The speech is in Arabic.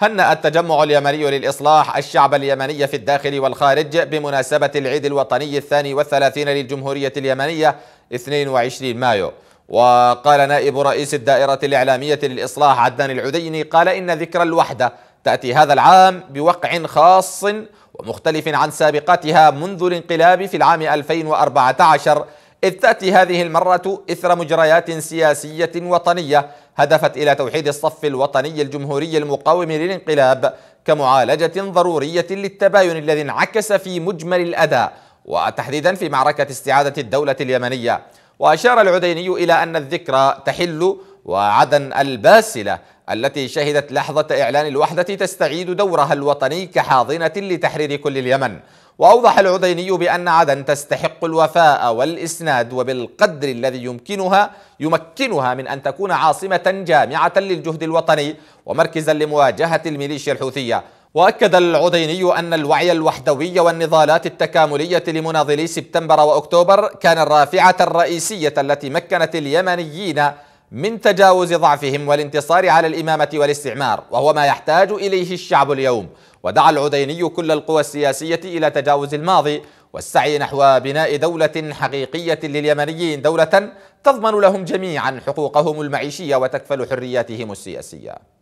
هنأ التجمع اليمني للإصلاح الشعب اليمني في الداخل والخارج بمناسبة العيد الوطني الثاني والثلاثين للجمهورية اليمنية 22 مايو وقال نائب رئيس الدائرة الإعلامية للإصلاح عدنان العديني قال إن ذكرى الوحدة تأتي هذا العام بوقع خاص ومختلف عن سابقتها منذ الانقلاب في العام 2014 إذ تأتي هذه المرة إثر مجريات سياسية وطنية هدفت إلى توحيد الصف الوطني الجمهوري المقاوم للانقلاب كمعالجة ضرورية للتباين الذي انعكس في مجمل الأداء وتحديدا في معركة استعادة الدولة اليمنية وأشار العديني إلى أن الذكرى تحل وعدن الباسلة التي شهدت لحظة إعلان الوحدة تستعيد دورها الوطني كحاضنة لتحرير كل اليمن وأوضح العديني بأن عدن تستحق الوفاء والإسناد وبالقدر الذي يمكنها يمكنها من أن تكون عاصمة جامعة للجهد الوطني ومركزا لمواجهة الميليشيا الحوثية وأكد العديني أن الوعي الوحدوي والنضالات التكاملية لمناضلي سبتمبر وأكتوبر كان الرافعة الرئيسية التي مكنت اليمنيين من تجاوز ضعفهم والانتصار على الإمامة والاستعمار وهو ما يحتاج إليه الشعب اليوم ودعا العديني كل القوى السياسية إلى تجاوز الماضي والسعي نحو بناء دولة حقيقية لليمنيين دولة تضمن لهم جميعا حقوقهم المعيشية وتكفل حرياتهم السياسية